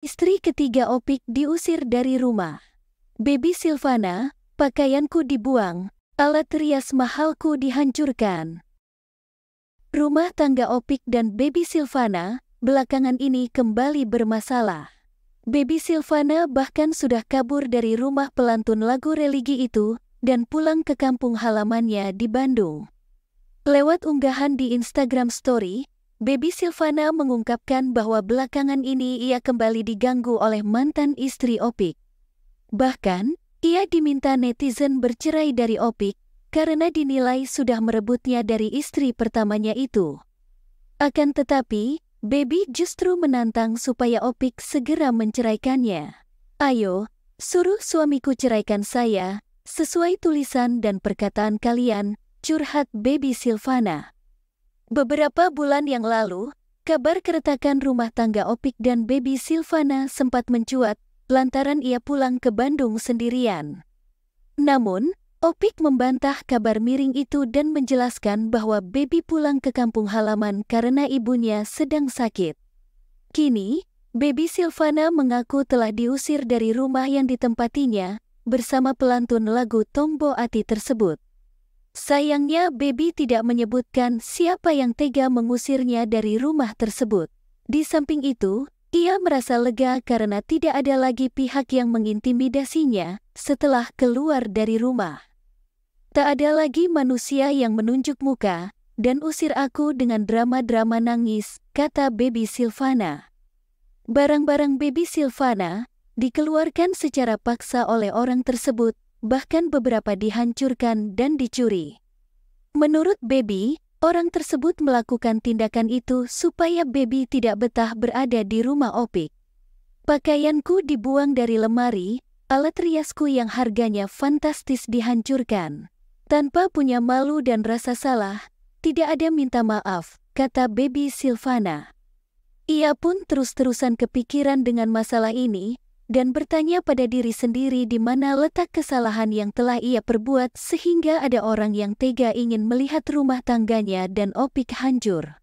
Istri ketiga Opik diusir dari rumah. Baby Silvana, pakaianku dibuang, alat rias mahalku dihancurkan. Rumah tangga Opik dan Baby Silvana belakangan ini kembali bermasalah. Baby Silvana bahkan sudah kabur dari rumah pelantun lagu religi itu dan pulang ke kampung halamannya di Bandung. Lewat unggahan di Instagram Story, Baby Silvana mengungkapkan bahwa belakangan ini ia kembali diganggu oleh mantan istri Opik. Bahkan, ia diminta netizen bercerai dari Opik karena dinilai sudah merebutnya dari istri pertamanya itu. Akan tetapi, Baby justru menantang supaya Opik segera menceraikannya. Ayo, suruh suamiku ceraikan saya, sesuai tulisan dan perkataan kalian, curhat Baby Silvana. Beberapa bulan yang lalu, kabar keretakan rumah tangga Opik dan baby Silvana sempat mencuat lantaran ia pulang ke Bandung sendirian. Namun, Opik membantah kabar miring itu dan menjelaskan bahwa baby pulang ke kampung halaman karena ibunya sedang sakit. Kini, baby Silvana mengaku telah diusir dari rumah yang ditempatinya bersama pelantun lagu Tombo Ati tersebut. Sayangnya Baby tidak menyebutkan siapa yang tega mengusirnya dari rumah tersebut. Di samping itu, ia merasa lega karena tidak ada lagi pihak yang mengintimidasinya setelah keluar dari rumah. Tak ada lagi manusia yang menunjuk muka dan usir aku dengan drama-drama nangis, kata Baby Silvana. Barang-barang Baby Silvana dikeluarkan secara paksa oleh orang tersebut bahkan beberapa dihancurkan dan dicuri. Menurut Baby, orang tersebut melakukan tindakan itu supaya Baby tidak betah berada di rumah Opik. Pakaianku dibuang dari lemari, alat riasku yang harganya fantastis dihancurkan. Tanpa punya malu dan rasa salah, tidak ada minta maaf, kata Baby Silvana. Ia pun terus-terusan kepikiran dengan masalah ini, dan bertanya pada diri sendiri di mana letak kesalahan yang telah ia perbuat sehingga ada orang yang tega ingin melihat rumah tangganya dan opik hancur.